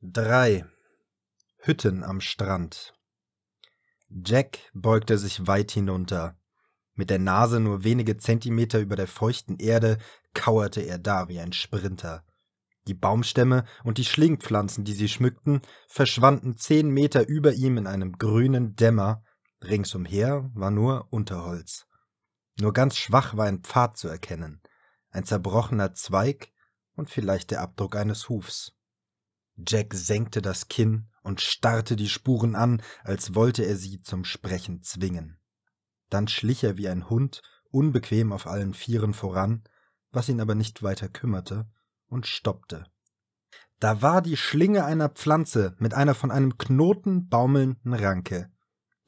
3. Hütten am Strand Jack beugte sich weit hinunter. Mit der Nase nur wenige Zentimeter über der feuchten Erde kauerte er da wie ein Sprinter. Die Baumstämme und die Schlingpflanzen, die sie schmückten, verschwanden zehn Meter über ihm in einem grünen Dämmer, ringsumher war nur Unterholz. Nur ganz schwach war ein Pfad zu erkennen, ein zerbrochener Zweig und vielleicht der Abdruck eines Hufs. Jack senkte das Kinn und starrte die Spuren an, als wollte er sie zum Sprechen zwingen. Dann schlich er wie ein Hund, unbequem auf allen Vieren voran, was ihn aber nicht weiter kümmerte, und stoppte. Da war die Schlinge einer Pflanze mit einer von einem Knoten baumelnden Ranke.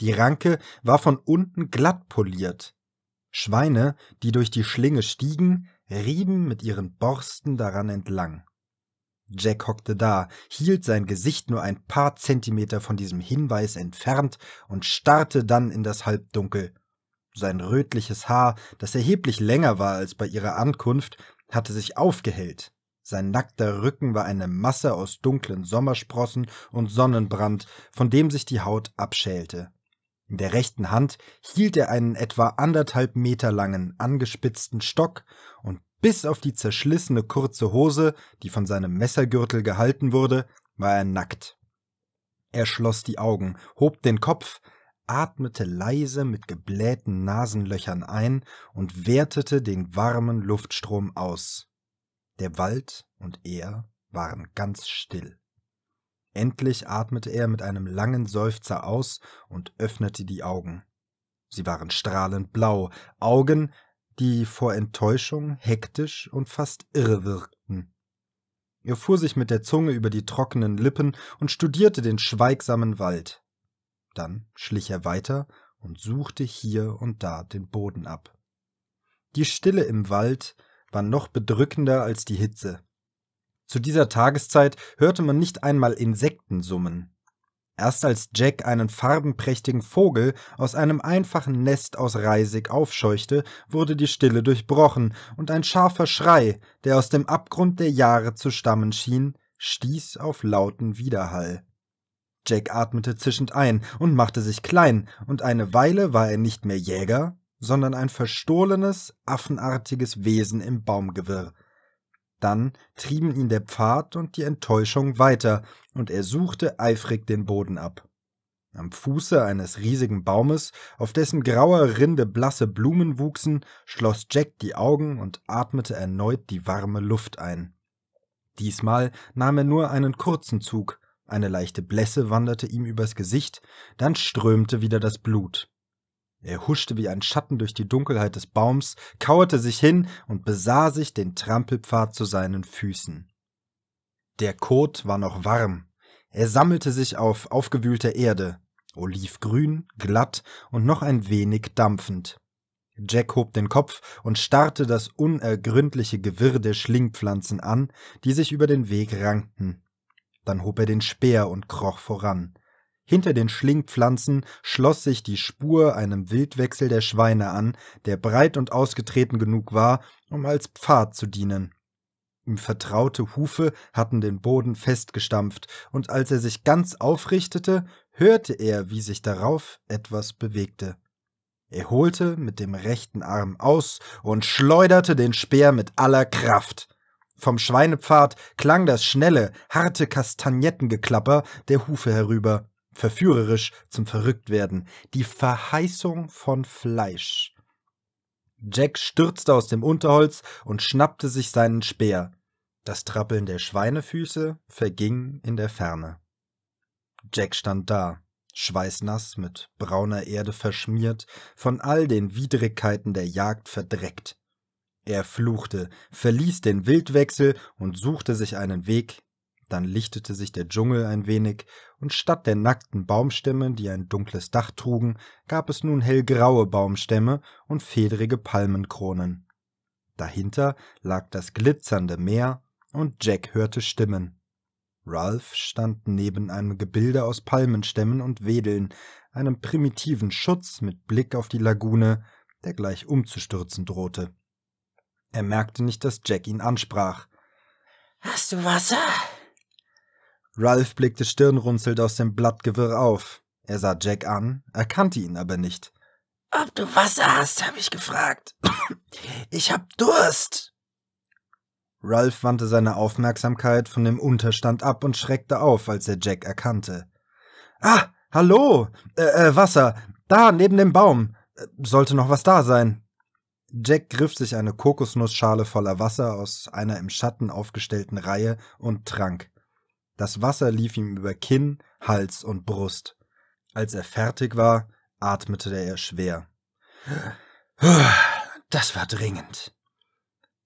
Die Ranke war von unten glatt poliert. Schweine, die durch die Schlinge stiegen, rieben mit ihren Borsten daran entlang. Jack hockte da, hielt sein Gesicht nur ein paar Zentimeter von diesem Hinweis entfernt und starrte dann in das Halbdunkel. Sein rötliches Haar, das erheblich länger war als bei ihrer Ankunft, hatte sich aufgehellt. Sein nackter Rücken war eine Masse aus dunklen Sommersprossen und Sonnenbrand, von dem sich die Haut abschälte. In der rechten Hand hielt er einen etwa anderthalb Meter langen, angespitzten Stock, und bis auf die zerschlissene kurze Hose, die von seinem Messergürtel gehalten wurde, war er nackt. Er schloss die Augen, hob den Kopf, atmete leise mit geblähten Nasenlöchern ein und wertete den warmen Luftstrom aus. Der Wald und er waren ganz still. Endlich atmete er mit einem langen Seufzer aus und öffnete die Augen. Sie waren strahlend blau, Augen, die vor Enttäuschung hektisch und fast irre wirkten. Er fuhr sich mit der Zunge über die trockenen Lippen und studierte den schweigsamen Wald. Dann schlich er weiter und suchte hier und da den Boden ab. Die Stille im Wald war noch bedrückender als die Hitze. Zu dieser Tageszeit hörte man nicht einmal Insekten summen. Erst als Jack einen farbenprächtigen Vogel aus einem einfachen Nest aus Reisig aufscheuchte, wurde die Stille durchbrochen, und ein scharfer Schrei, der aus dem Abgrund der Jahre zu stammen schien, stieß auf lauten Widerhall. Jack atmete zischend ein und machte sich klein, und eine Weile war er nicht mehr Jäger, sondern ein verstohlenes, affenartiges Wesen im Baumgewirr. Dann trieben ihn der Pfad und die Enttäuschung weiter, und er suchte eifrig den Boden ab. Am Fuße eines riesigen Baumes, auf dessen grauer Rinde blasse Blumen wuchsen, schloss Jack die Augen und atmete erneut die warme Luft ein. Diesmal nahm er nur einen kurzen Zug, eine leichte Blässe wanderte ihm übers Gesicht, dann strömte wieder das Blut. Er huschte wie ein Schatten durch die Dunkelheit des Baums, kauerte sich hin und besah sich den Trampelpfad zu seinen Füßen. Der Kot war noch warm. Er sammelte sich auf aufgewühlter Erde, olivgrün, glatt und noch ein wenig dampfend. Jack hob den Kopf und starrte das unergründliche Gewirr der Schlingpflanzen an, die sich über den Weg rankten. Dann hob er den Speer und kroch voran. Hinter den Schlingpflanzen schloss sich die Spur einem Wildwechsel der Schweine an, der breit und ausgetreten genug war, um als Pfad zu dienen. Ihm vertraute Hufe hatten den Boden festgestampft, und als er sich ganz aufrichtete, hörte er, wie sich darauf etwas bewegte. Er holte mit dem rechten Arm aus und schleuderte den Speer mit aller Kraft. Vom Schweinepfad klang das schnelle, harte Kastagnettengeklapper der Hufe herüber verführerisch zum Verrücktwerden. Die Verheißung von Fleisch. Jack stürzte aus dem Unterholz und schnappte sich seinen Speer. Das Trappeln der Schweinefüße verging in der Ferne. Jack stand da, schweißnass, mit brauner Erde verschmiert, von all den Widrigkeiten der Jagd verdreckt. Er fluchte, verließ den Wildwechsel und suchte sich einen Weg dann lichtete sich der Dschungel ein wenig, und statt der nackten Baumstämme, die ein dunkles Dach trugen, gab es nun hellgraue Baumstämme und federige Palmenkronen. Dahinter lag das glitzernde Meer, und Jack hörte Stimmen. Ralph stand neben einem Gebilde aus Palmenstämmen und Wedeln, einem primitiven Schutz mit Blick auf die Lagune, der gleich umzustürzen drohte. Er merkte nicht, dass Jack ihn ansprach. Hast du Wasser? Ralph blickte stirnrunzelnd aus dem Blattgewirr auf. Er sah Jack an, erkannte ihn aber nicht. Ob du Wasser hast, habe ich gefragt. ich hab Durst. Ralph wandte seine Aufmerksamkeit von dem Unterstand ab und schreckte auf, als er Jack erkannte. Ah, hallo. Äh, äh, Wasser. Da, neben dem Baum. Äh, sollte noch was da sein. Jack griff sich eine Kokosnussschale voller Wasser aus einer im Schatten aufgestellten Reihe und trank. Das Wasser lief ihm über Kinn, Hals und Brust. Als er fertig war, atmete er schwer. Das war dringend.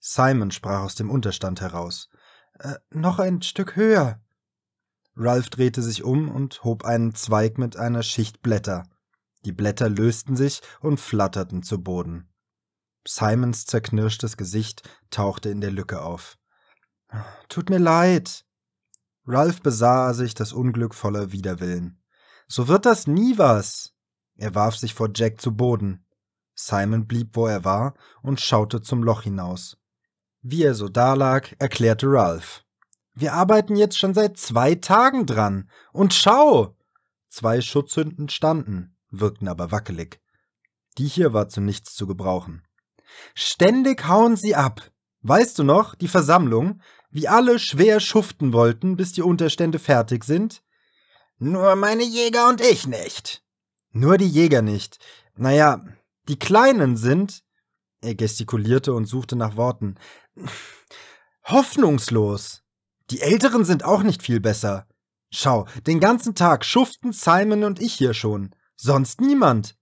Simon sprach aus dem Unterstand heraus. Äh, noch ein Stück höher. Ralph drehte sich um und hob einen Zweig mit einer Schicht Blätter. Die Blätter lösten sich und flatterten zu Boden. Simons zerknirschtes Gesicht tauchte in der Lücke auf. Tut mir leid, Ralph besah sich das Unglück voller Widerwillen. So wird das nie was. Er warf sich vor Jack zu Boden. Simon blieb, wo er war, und schaute zum Loch hinaus. Wie er so dalag, erklärte Ralph. Wir arbeiten jetzt schon seit zwei Tagen dran. Und schau! Zwei Schutzhünden standen, wirkten aber wackelig. Die hier war zu nichts zu gebrauchen. Ständig hauen sie ab. Weißt du noch, die Versammlung, wie alle schwer schuften wollten, bis die Unterstände fertig sind. Nur meine Jäger und ich nicht. Nur die Jäger nicht. Naja, die Kleinen sind. Er gestikulierte und suchte nach Worten. Hoffnungslos. Die Älteren sind auch nicht viel besser. Schau, den ganzen Tag schuften Simon und ich hier schon. Sonst niemand.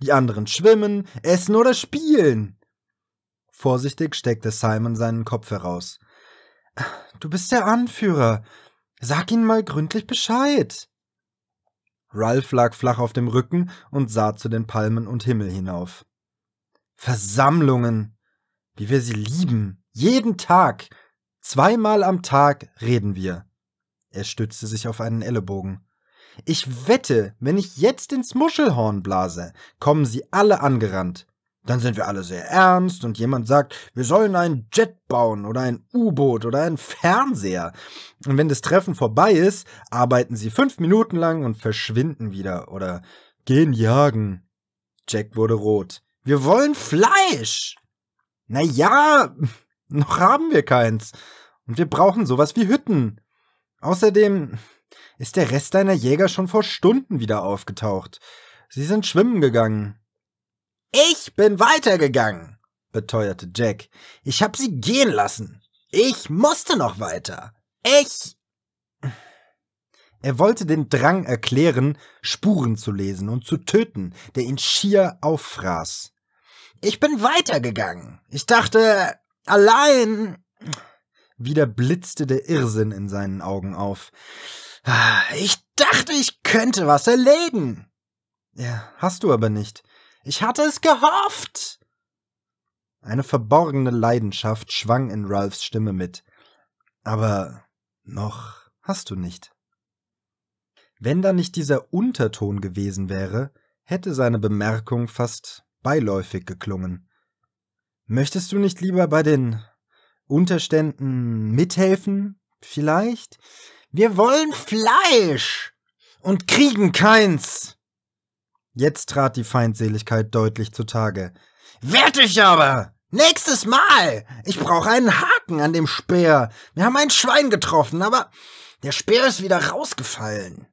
Die anderen schwimmen, essen oder spielen. Vorsichtig steckte Simon seinen Kopf heraus. Du bist der Anführer. Sag ihnen mal gründlich Bescheid. Ralph lag flach auf dem Rücken und sah zu den Palmen und Himmel hinauf. Versammlungen. Wie wir sie lieben. Jeden Tag. Zweimal am Tag reden wir. Er stützte sich auf einen Ellenbogen. Ich wette, wenn ich jetzt ins Muschelhorn blase, kommen sie alle angerannt. Dann sind wir alle sehr ernst und jemand sagt, wir sollen einen Jet bauen oder ein U-Boot oder einen Fernseher. Und wenn das Treffen vorbei ist, arbeiten sie fünf Minuten lang und verschwinden wieder oder gehen jagen. Jack wurde rot. Wir wollen Fleisch! Na ja, noch haben wir keins. Und wir brauchen sowas wie Hütten. Außerdem ist der Rest deiner Jäger schon vor Stunden wieder aufgetaucht. Sie sind schwimmen gegangen. Ich bin weitergegangen, beteuerte Jack. Ich hab sie gehen lassen. Ich musste noch weiter. Ich. Er wollte den Drang erklären, Spuren zu lesen und zu töten, der ihn schier auffraß. Ich bin weitergegangen. Ich dachte, allein. Wieder blitzte der Irrsinn in seinen Augen auf. Ich dachte, ich könnte was erlegen. Ja, hast du aber nicht. Ich hatte es gehofft! Eine verborgene Leidenschaft schwang in Ralphs Stimme mit. Aber noch hast du nicht. Wenn da nicht dieser Unterton gewesen wäre, hätte seine Bemerkung fast beiläufig geklungen. Möchtest du nicht lieber bei den Unterständen mithelfen? Vielleicht? Wir wollen Fleisch und kriegen keins. Jetzt trat die Feindseligkeit deutlich zutage. Werd dich aber! Nächstes Mal! Ich brauche einen Haken an dem Speer. Wir haben ein Schwein getroffen, aber der Speer ist wieder rausgefallen.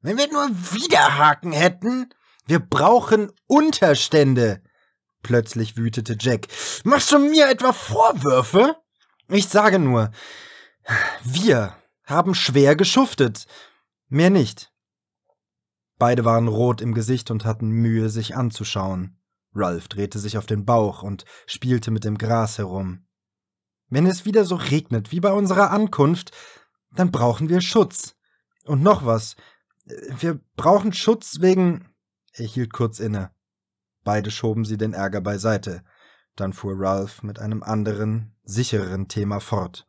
Wenn wir nur wieder Haken hätten. Wir brauchen Unterstände. Plötzlich wütete Jack. Machst du mir etwa Vorwürfe? Ich sage nur, wir haben schwer geschuftet. Mehr nicht. Beide waren rot im Gesicht und hatten Mühe, sich anzuschauen. Ralph drehte sich auf den Bauch und spielte mit dem Gras herum. Wenn es wieder so regnet wie bei unserer Ankunft, dann brauchen wir Schutz. Und noch was. Äh, wir brauchen Schutz wegen. Er hielt kurz inne. Beide schoben sie den Ärger beiseite. Dann fuhr Ralph mit einem anderen, sichereren Thema fort.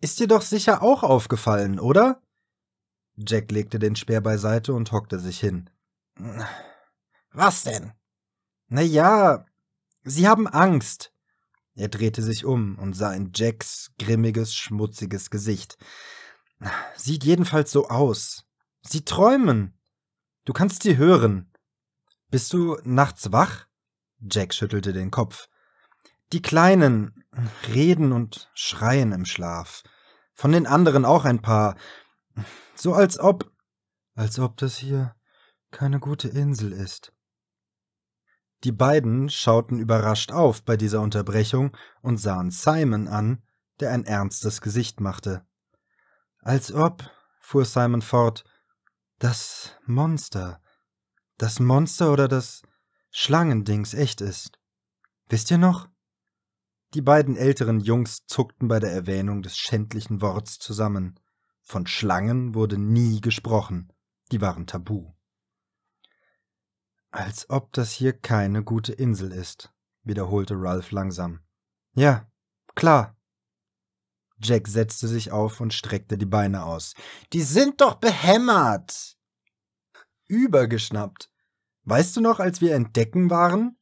Ist dir doch sicher auch aufgefallen, oder? Jack legte den Speer beiseite und hockte sich hin. Was denn? Na ja, Sie haben Angst. Er drehte sich um und sah in Jacks grimmiges, schmutziges Gesicht. Sieht jedenfalls so aus. Sie träumen. Du kannst sie hören. Bist du nachts wach? Jack schüttelte den Kopf. Die Kleinen reden und schreien im Schlaf. Von den anderen auch ein paar so als ob. Als ob das hier keine gute Insel ist. Die beiden schauten überrascht auf bei dieser Unterbrechung und sahen Simon an, der ein ernstes Gesicht machte. Als ob, fuhr Simon fort, das Monster, das Monster oder das Schlangendings echt ist. Wisst ihr noch? Die beiden älteren Jungs zuckten bei der Erwähnung des schändlichen Worts zusammen. Von Schlangen wurde nie gesprochen, die waren tabu. Als ob das hier keine gute Insel ist, wiederholte Ralph langsam. Ja, klar. Jack setzte sich auf und streckte die Beine aus. Die sind doch behämmert. Übergeschnappt. Weißt du noch, als wir entdecken waren?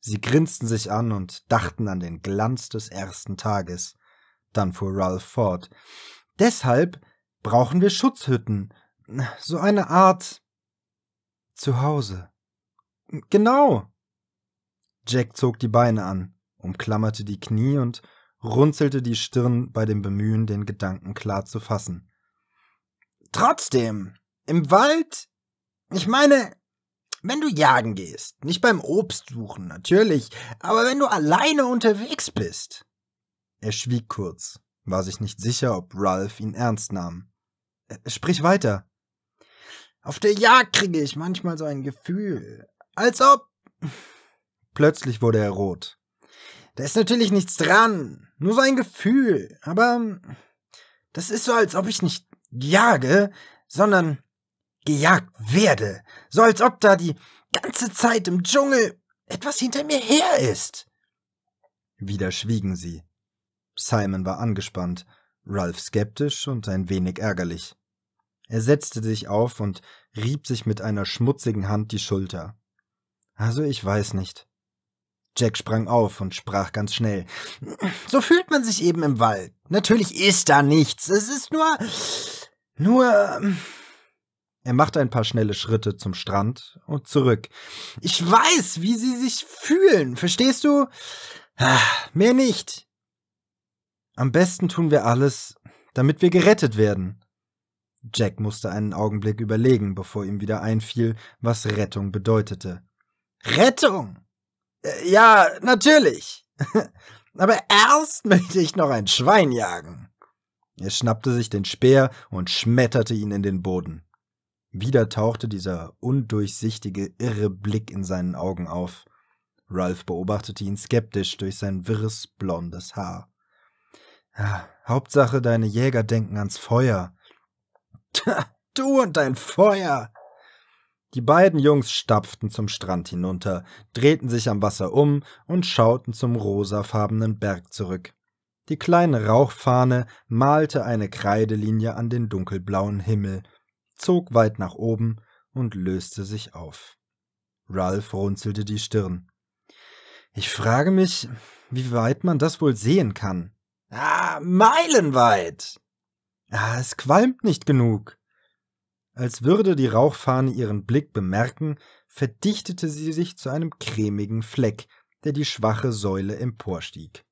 Sie grinsten sich an und dachten an den Glanz des ersten Tages. Dann fuhr Ralph fort. Deshalb brauchen wir Schutzhütten. So eine Art Zuhause. Genau. Jack zog die Beine an, umklammerte die Knie und runzelte die Stirn bei dem Bemühen, den Gedanken klar zu fassen. Trotzdem, im Wald? Ich meine, wenn du jagen gehst, nicht beim Obst suchen, natürlich, aber wenn du alleine unterwegs bist. Er schwieg kurz war sich nicht sicher, ob Ralph ihn ernst nahm. Äh, sprich weiter. Auf der Jagd kriege ich manchmal so ein Gefühl, als ob. Plötzlich wurde er rot. Da ist natürlich nichts dran, nur so ein Gefühl, aber hm, das ist so, als ob ich nicht jage, sondern gejagt werde, so als ob da die ganze Zeit im Dschungel etwas hinter mir her ist. Wieder schwiegen sie. Simon war angespannt, Ralph skeptisch und ein wenig ärgerlich. Er setzte sich auf und rieb sich mit einer schmutzigen Hand die Schulter. Also ich weiß nicht. Jack sprang auf und sprach ganz schnell. So fühlt man sich eben im Wald. Natürlich ist da nichts. Es ist nur. nur. Ähm. Er machte ein paar schnelle Schritte zum Strand und zurück. Ich weiß, wie sie sich fühlen. Verstehst du? Ah, mehr nicht. Am besten tun wir alles, damit wir gerettet werden. Jack musste einen Augenblick überlegen, bevor ihm wieder einfiel, was Rettung bedeutete. Rettung? Äh, ja, natürlich. Aber erst möchte ich noch ein Schwein jagen. Er schnappte sich den Speer und schmetterte ihn in den Boden. Wieder tauchte dieser undurchsichtige, irre Blick in seinen Augen auf. Ralph beobachtete ihn skeptisch durch sein wirres, blondes Haar. Ja, Hauptsache, deine Jäger denken ans Feuer. du und dein Feuer! Die beiden Jungs stapften zum Strand hinunter, drehten sich am Wasser um und schauten zum rosafarbenen Berg zurück. Die kleine Rauchfahne malte eine Kreidelinie an den dunkelblauen Himmel, zog weit nach oben und löste sich auf. Ralph runzelte die Stirn. Ich frage mich, wie weit man das wohl sehen kann. Ah, meilenweit. Ah, es qualmt nicht genug. Als würde die Rauchfahne ihren Blick bemerken, verdichtete sie sich zu einem cremigen Fleck, der die schwache Säule emporstieg.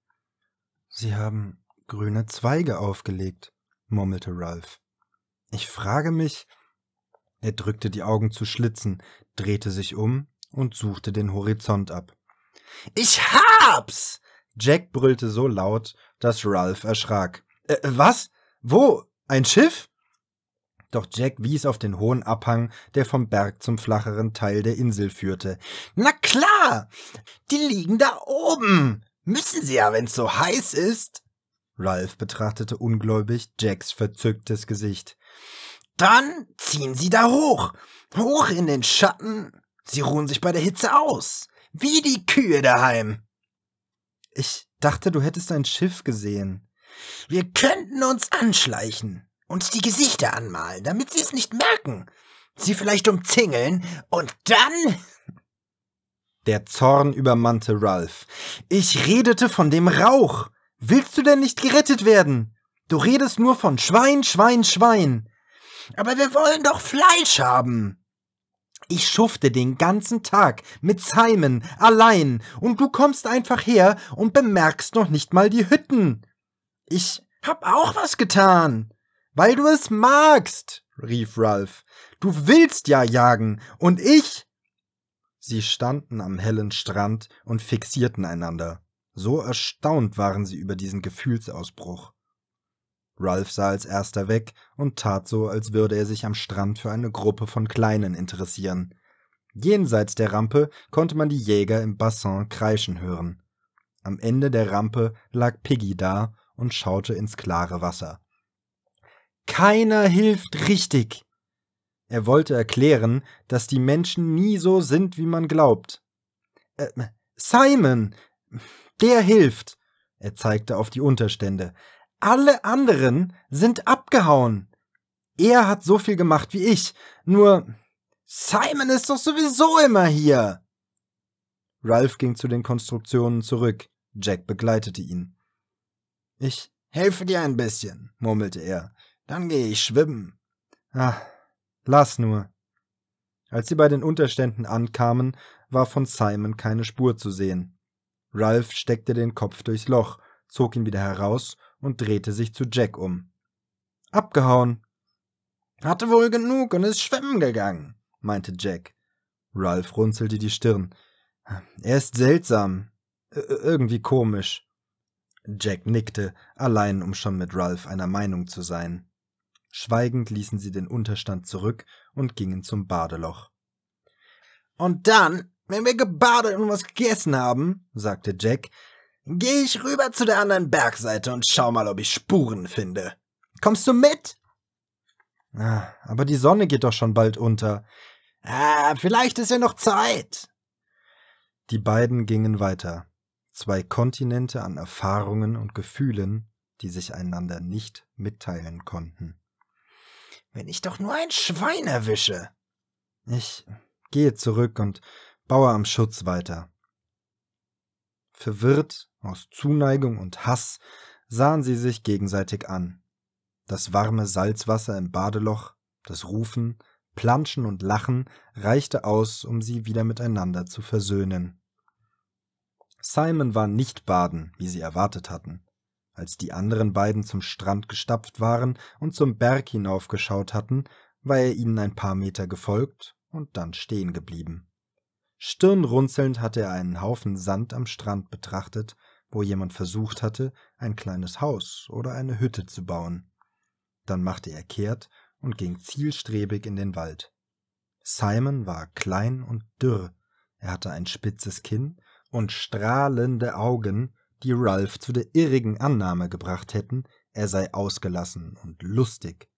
Sie haben grüne Zweige aufgelegt, murmelte Ralph. Ich frage mich. Er drückte die Augen zu Schlitzen, drehte sich um und suchte den Horizont ab. Ich hab's! Jack brüllte so laut, dass Ralph erschrak. Äh, äh, was? Wo? Ein Schiff? Doch Jack wies auf den hohen Abhang, der vom Berg zum flacheren Teil der Insel führte. Na klar! Die liegen da oben! Müssen sie ja, wenn's so heiß ist! Ralph betrachtete ungläubig Jacks verzücktes Gesicht. Dann ziehen sie da hoch! Hoch in den Schatten! Sie ruhen sich bei der Hitze aus! Wie die Kühe daheim! Ich dachte, du hättest ein Schiff gesehen. Wir könnten uns anschleichen, uns die Gesichter anmalen, damit sie es nicht merken, sie vielleicht umzingeln und dann. Der Zorn übermannte Ralph. Ich redete von dem Rauch. Willst du denn nicht gerettet werden? Du redest nur von Schwein, Schwein, Schwein. Aber wir wollen doch Fleisch haben. Ich schufte den ganzen Tag mit Simon allein und du kommst einfach her und bemerkst noch nicht mal die Hütten. Ich hab auch was getan. Weil du es magst, rief Ralph. Du willst ja jagen und ich. Sie standen am hellen Strand und fixierten einander. So erstaunt waren sie über diesen Gefühlsausbruch. Ralph sah als erster weg und tat so, als würde er sich am Strand für eine Gruppe von Kleinen interessieren. Jenseits der Rampe konnte man die Jäger im Bassin kreischen hören. Am Ende der Rampe lag Piggy da und schaute ins klare Wasser. Keiner hilft richtig. Er wollte erklären, dass die Menschen nie so sind, wie man glaubt. Äh, Simon, der hilft. Er zeigte auf die Unterstände. Alle anderen sind abgehauen. Er hat so viel gemacht wie ich, nur Simon ist doch sowieso immer hier. Ralph ging zu den Konstruktionen zurück. Jack begleitete ihn. Ich helfe dir ein bisschen, murmelte er. Dann gehe ich schwimmen. Ach, lass nur. Als sie bei den Unterständen ankamen, war von Simon keine Spur zu sehen. Ralph steckte den Kopf durchs Loch, zog ihn wieder heraus und drehte sich zu Jack um. Abgehauen. Hatte wohl genug und ist schwimmen gegangen, meinte Jack. Ralph runzelte die Stirn. Er ist seltsam. irgendwie komisch. Jack nickte, allein um schon mit Ralph einer Meinung zu sein. Schweigend ließen sie den Unterstand zurück und gingen zum Badeloch. Und dann, wenn wir gebadet und was gegessen haben, sagte Jack, gehe ich rüber zu der anderen Bergseite und schau mal, ob ich Spuren finde. Kommst du mit? Ah, aber die Sonne geht doch schon bald unter. Ah, vielleicht ist ja noch Zeit. Die beiden gingen weiter. Zwei Kontinente an Erfahrungen und Gefühlen, die sich einander nicht mitteilen konnten. Wenn ich doch nur ein Schwein erwische. Ich gehe zurück und baue am Schutz weiter. Verwirrt aus Zuneigung und Hass sahen sie sich gegenseitig an. Das warme Salzwasser im Badeloch, das Rufen, Planschen und Lachen reichte aus, um sie wieder miteinander zu versöhnen. Simon war nicht baden, wie sie erwartet hatten. Als die anderen beiden zum Strand gestapft waren und zum Berg hinaufgeschaut hatten, war er ihnen ein paar Meter gefolgt und dann stehen geblieben. Stirnrunzelnd hatte er einen Haufen Sand am Strand betrachtet wo jemand versucht hatte, ein kleines Haus oder eine Hütte zu bauen. Dann machte er kehrt und ging zielstrebig in den Wald. Simon war klein und dürr, er hatte ein spitzes Kinn und strahlende Augen, die Ralph zu der irrigen Annahme gebracht hätten, er sei ausgelassen und lustig.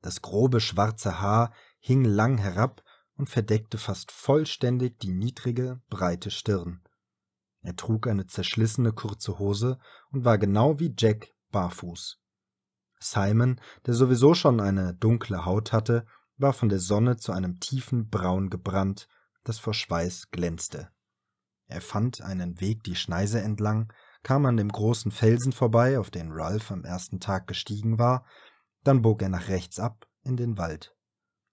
Das grobe schwarze Haar hing lang herab und verdeckte fast vollständig die niedrige, breite Stirn. Er trug eine zerschlissene kurze Hose und war genau wie Jack barfuß. Simon, der sowieso schon eine dunkle Haut hatte, war von der Sonne zu einem tiefen Braun gebrannt, das vor Schweiß glänzte. Er fand einen Weg die Schneise entlang, kam an dem großen Felsen vorbei, auf den Ralph am ersten Tag gestiegen war, dann bog er nach rechts ab in den Wald.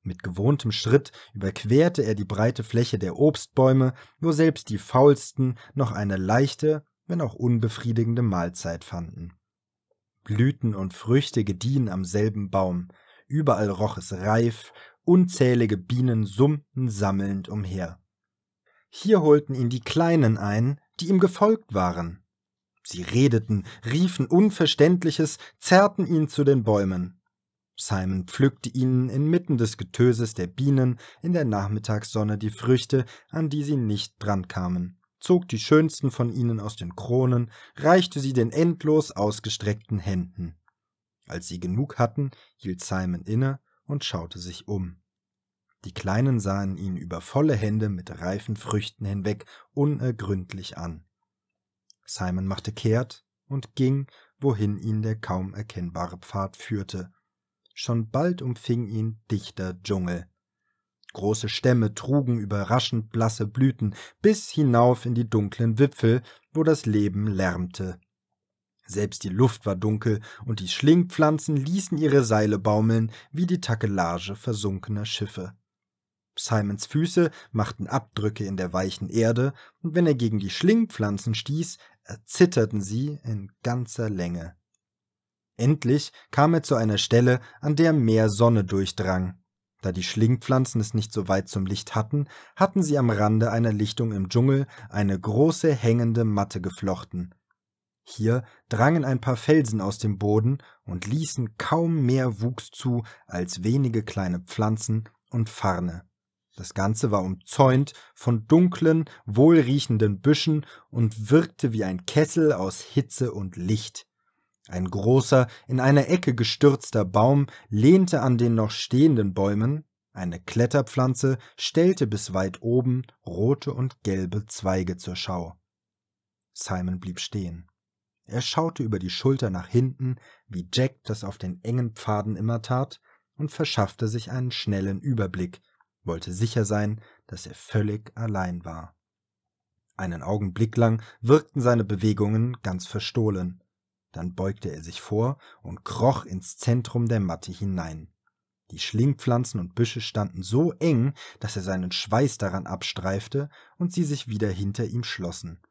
Mit gewohntem Schritt überquerte er die breite Fläche der Obstbäume, wo selbst die Faulsten noch eine leichte, wenn auch unbefriedigende Mahlzeit fanden. Blüten und Früchte gediehen am selben Baum, überall roch es reif, unzählige Bienen summten sammelnd umher. Hier holten ihn die Kleinen ein, die ihm gefolgt waren. Sie redeten, riefen Unverständliches, zerrten ihn zu den Bäumen. Simon pflückte ihnen inmitten des Getöses der Bienen in der Nachmittagssonne die Früchte, an die sie nicht drankamen, zog die schönsten von ihnen aus den Kronen, reichte sie den endlos ausgestreckten Händen. Als sie genug hatten, hielt Simon inne und schaute sich um. Die Kleinen sahen ihn über volle Hände mit reifen Früchten hinweg unergründlich an. Simon machte kehrt und ging, wohin ihn der kaum erkennbare Pfad führte, schon bald umfing ihn dichter Dschungel. Große Stämme trugen überraschend blasse Blüten bis hinauf in die dunklen Wipfel, wo das Leben lärmte. Selbst die Luft war dunkel und die Schlingpflanzen ließen ihre Seile baumeln wie die Takelage versunkener Schiffe. Simons Füße machten Abdrücke in der weichen Erde, und wenn er gegen die Schlingpflanzen stieß, erzitterten sie in ganzer Länge. Endlich kam er zu einer Stelle, an der mehr Sonne durchdrang. Da die Schlingpflanzen es nicht so weit zum Licht hatten, hatten sie am Rande einer Lichtung im Dschungel eine große hängende Matte geflochten. Hier drangen ein paar Felsen aus dem Boden und ließen kaum mehr Wuchs zu als wenige kleine Pflanzen und Farne. Das Ganze war umzäunt von dunklen, wohlriechenden Büschen und wirkte wie ein Kessel aus Hitze und Licht. Ein großer, in eine Ecke gestürzter Baum lehnte an den noch stehenden Bäumen, eine Kletterpflanze stellte bis weit oben rote und gelbe Zweige zur Schau. Simon blieb stehen. Er schaute über die Schulter nach hinten, wie Jack das auf den engen Pfaden immer tat, und verschaffte sich einen schnellen Überblick, wollte sicher sein, dass er völlig allein war. Einen Augenblick lang wirkten seine Bewegungen ganz verstohlen. Dann beugte er sich vor und kroch ins Zentrum der Matte hinein. Die Schlingpflanzen und Büsche standen so eng, dass er seinen Schweiß daran abstreifte und sie sich wieder hinter ihm schlossen.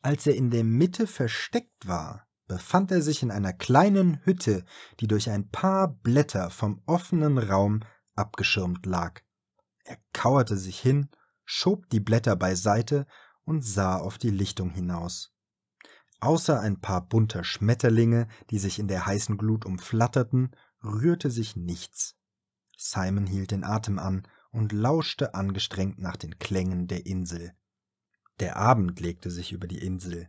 Als er in der Mitte versteckt war, befand er sich in einer kleinen Hütte, die durch ein paar Blätter vom offenen Raum abgeschirmt lag. Er kauerte sich hin, schob die Blätter beiseite und sah auf die Lichtung hinaus. Außer ein paar bunter Schmetterlinge, die sich in der heißen Glut umflatterten, rührte sich nichts. Simon hielt den Atem an und lauschte angestrengt nach den Klängen der Insel. Der Abend legte sich über die Insel.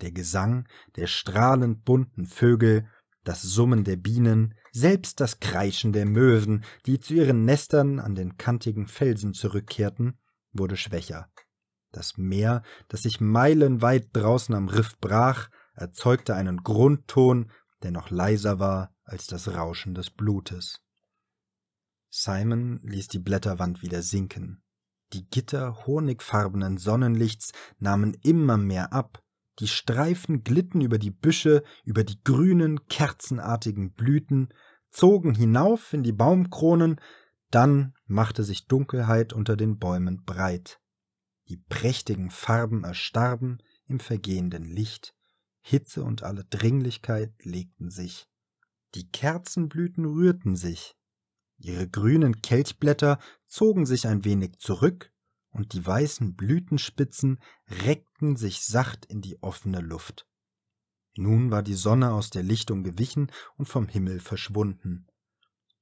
Der Gesang der strahlend bunten Vögel, das Summen der Bienen, selbst das Kreischen der Möwen, die zu ihren Nestern an den kantigen Felsen zurückkehrten, wurde schwächer. Das Meer, das sich meilenweit draußen am Riff brach, erzeugte einen Grundton, der noch leiser war als das Rauschen des Blutes. Simon ließ die Blätterwand wieder sinken. Die Gitter honigfarbenen Sonnenlichts nahmen immer mehr ab, die Streifen glitten über die Büsche, über die grünen, kerzenartigen Blüten, zogen hinauf in die Baumkronen, dann machte sich Dunkelheit unter den Bäumen breit die prächtigen Farben erstarben im vergehenden Licht, Hitze und alle Dringlichkeit legten sich. Die Kerzenblüten rührten sich, ihre grünen Kelchblätter zogen sich ein wenig zurück, und die weißen Blütenspitzen reckten sich sacht in die offene Luft. Nun war die Sonne aus der Lichtung gewichen und vom Himmel verschwunden.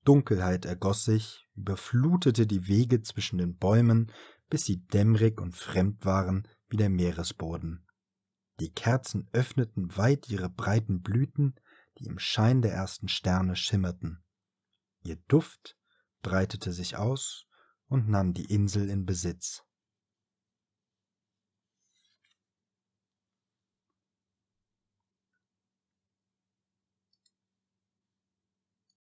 Dunkelheit ergoß sich, überflutete die Wege zwischen den Bäumen, bis sie dämmerig und fremd waren wie der Meeresboden. Die Kerzen öffneten weit ihre breiten Blüten, die im Schein der ersten Sterne schimmerten. Ihr Duft breitete sich aus und nahm die Insel in Besitz.